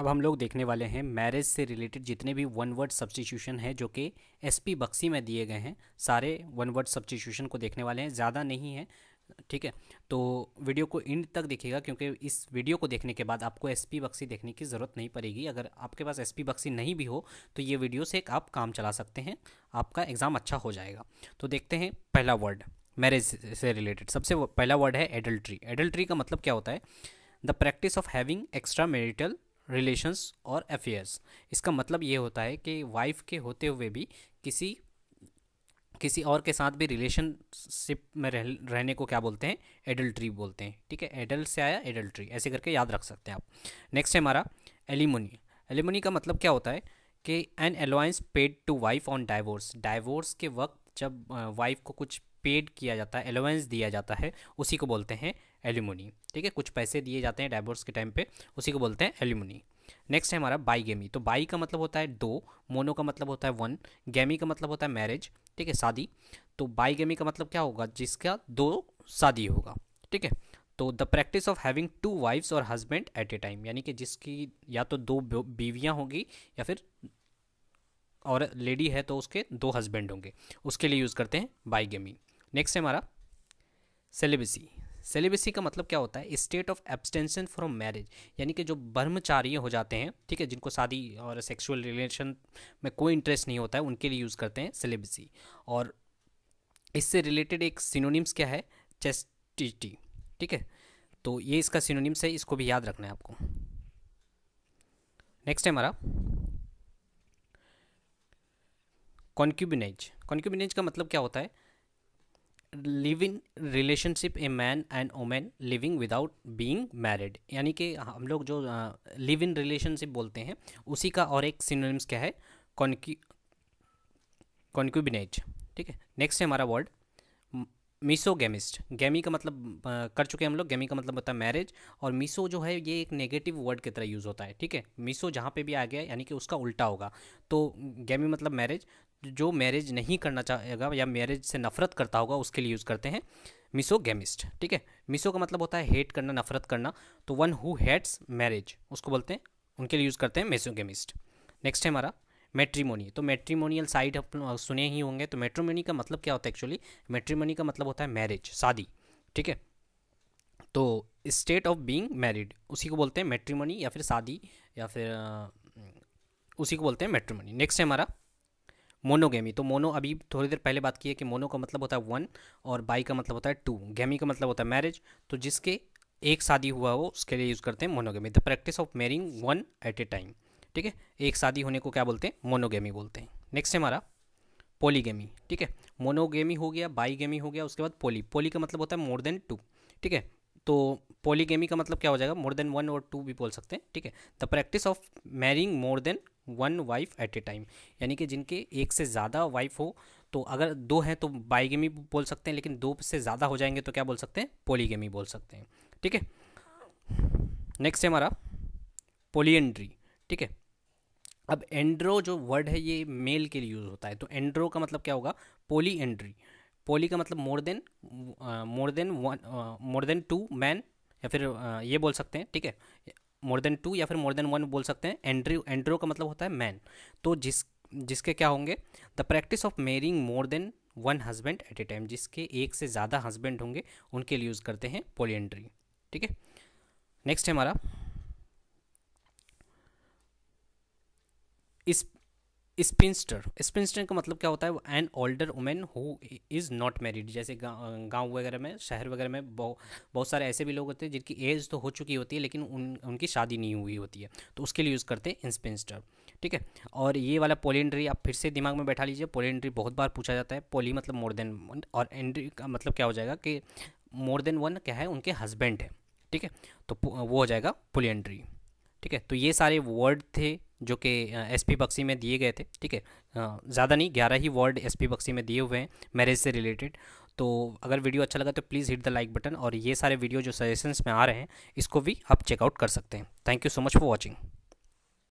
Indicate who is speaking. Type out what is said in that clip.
Speaker 1: अब हम लोग देखने वाले हैं मैरिज से रिलेटेड जितने भी वन वर्ड सब्सटीट्यूशन है जो कि एसपी बक्सी में दिए गए हैं सारे वन वर्ड सब्सटीट्यूशन को देखने वाले हैं ज़्यादा नहीं है ठीक है तो वीडियो को इंड तक देखिएगा क्योंकि इस वीडियो को देखने के बाद आपको एस पी बक्सी देखने की ज़रूरत नहीं पड़ेगी अगर आपके पास एस पी बक्सी नहीं भी हो तो ये वीडियो से एक आप काम चला सकते हैं आपका एग्ज़ाम अच्छा हो जाएगा तो देखते हैं पहला वर्ड मैरिज से रिलेटेड सबसे पहला वर्ड है एडल्ट्री एडल्ट्री का मतलब क्या होता है the practice of having extra marital relations और अफेयर्स इसका मतलब ये होता है कि वाइफ के होते हुए भी किसी किसी और के साथ भी रिलेशनशिप में रह, रहने को क्या बोलते हैं एडल्ट्री बोलते हैं ठीक है एडल्ट से आया एडल्ट्री ऐसे करके याद रख सकते हैं आप नेक्स्ट है हमारा एलिमोनी एलिमोनी का मतलब क्या होता है कि an allowance paid to wife on divorce divorce के वक्त जब वाइफ को कुछ पेड किया जाता है एलोवेंस दिया जाता है उसी को बोलते हैं एल्यूमनी ठीक है कुछ पैसे दिए जाते हैं डाइवोर्स के टाइम पे उसी को बोलते हैं एल्यूमनी नेक्स्ट है हमारा बाई गेमी तो बाई का मतलब होता है दो मोनो का मतलब होता है वन गेमी का मतलब होता है मैरिज ठीक है शादी तो बाई गेमी का मतलब क्या होगा जिसका दो शादी होगा ठीक है तो the practice of having two wives और हस्बैंड एट ए टाइम यानी कि जिसकी या तो दो बीवियाँ होंगी या फिर और लेडी है तो उसके दो हस्बैंड होंगे उसके लिए यूज़ करते हैं गेमी नेक्स्ट है हमारा सेलिबसी सेलिबसी का मतलब क्या होता है state of abstention from marriage यानी कि जो ब्रह्मचार्य हो जाते हैं ठीक है जिनको शादी और सेक्सुअल रिलेशन में कोई इंटरेस्ट नहीं होता है उनके लिए यूज़ करते हैं सेलिबसी और इससे रिलेटेड एक सिनोनिम्स क्या है चेस्टिटी ठीक है तो ये इसका सिनोनिम्स है इसको भी याद रखना है आपको नेक्स्ट है हमारा कॉन्क्यूबिनेज कॉन्क्यूबिनेज का मतलब क्या होता है live in relationship a man and women living without being married यानी कि हम लोग जो लिव इन रिलेशनशिप बोलते हैं उसी का और एक सिनोनिम्स क्या है कॉन्क्यू कॉन्क्यूबिनेज ठीक है नेक्स्ट है हमारा वर्ड मिसो गेमिस्ट गेमी का मतलब कर चुके हम लोग गेमी का मतलब होता है मैरिज और मिसो जो है ये एक नेगेटिव वर्ड की तरह यूज़ होता है ठीक है मिसो जहाँ पे भी आ गया यानी कि उसका उल्टा होगा तो गेमी मतलब मैरिज जो मैरिज नहीं करना चाहेगा या मैरिज से नफरत करता होगा उसके लिए यूज़ करते हैं मिसो गेमिस्ट ठीक है मिसो का मतलब होता है हेट करना नफरत करना तो वन हु हेट्स मैरिज उसको बोलते हैं उनके लिए यूज़ करते हैं मिसो गेमिस्ट नेक्स्ट है हमारा मेट्रीमोनी तो मेट्रीमोनियल साइड आप सुने ही होंगे तो मेट्रीमोनी का मतलब क्या होता है एक्चुअली मेट्रीमोनी का मतलब होता है मैरिज शादी ठीक है तो स्टेट ऑफ बीइंग मैरिड उसी को बोलते हैं मेट्रीमोनी या फिर शादी या फिर उसी को बोलते हैं मेट्रीमोनी नेक्स्ट है हमारा मोनोगेमी तो मोनो अभी थोड़ी देर पहले बात की है कि मोनो का मतलब होता है वन और बाई का मतलब होता है टू गेमी का मतलब होता है मैरिज तो जिसके एक शादी हुआ हो उसके लिए यूज़ करते हैं monogamy the practice of marrying one at a time ठीक है एक शादी होने को क्या बोलते हैं मोनोगेमी बोलते हैं नेक्स्ट है हमारा पोलीगेमी ठीक है मोनोगेमी हो गया बाईगेमी हो गया उसके बाद पोली पोली का मतलब होता है मोर देन टू ठीक है तो पोलीगेमी का मतलब क्या हो जाएगा मोर देन वन और टू भी बोल सकते हैं ठीक है the practice of marrying more than one wife at a time यानी कि जिनके एक से ज़्यादा वाइफ हो तो अगर दो हैं तो बाईगेमी बोल सकते हैं लेकिन दो से ज़्यादा हो जाएंगे तो क्या बोल सकते हैं पोलीगेमी बोल सकते हैं ठीक है नेक्स्ट है हमारा पोलियंड्री ठीक है अब एंड्रो जो वर्ड है ये मेल के लिए यूज़ होता है तो एंड्रो का मतलब क्या होगा पोली एंड्री पोली का मतलब more than more than one more than two man या फिर uh, ये बोल सकते हैं ठीक है मोर देन टू या फिर मोर देन वन बोल सकते हैं एंड्री एंड्रो का मतलब होता है मैन तो जिस जिसके क्या होंगे the practice of marrying more than one husband at a time जिसके एक से ज़्यादा हस्बैंड होंगे उनके लिए यूज़ करते हैं पोलियंड्री ठीक है नेक्स्ट है हमारा इस स्पिंस्टर स्पिंस्टर का मतलब क्या होता है an older women who is not married जैसे गांव वगैरह में शहर वगैरह में बहुत बहुत सारे ऐसे भी लोग होते हैं जिनकी एज तो हो चुकी होती है लेकिन उन उनकी शादी नहीं हुई होती है तो उसके लिए यूज़ करते हैं स्पिंस्टर ठीक है और ये वाला पोलेंड्री आप फिर से दिमाग में बैठा लीजिए पोलेंड्री बहुत बार पूछा जाता है पोली मतलब मोर देन और एंड्री का मतलब क्या हो जाएगा कि मोर देन वन क्या है उनके हस्बैंड है ठीक है तो वो हो जाएगा पोलेंड्री ठीक है तो ये सारे वर्ड थे जो कि एस पी बक्सी में दिए गए थे ठीक है ज़्यादा नहीं ग्यारह ही वर्ड एस पी बक्सी में दिए हुए हैं मैरिज से रिलेटेड तो अगर वीडियो अच्छा लगा तो please hit the like button और ये सारे वीडियो जो सजेशंस में आ रहे हैं इसको भी आप चेकआउट कर सकते हैं thank you so much for watching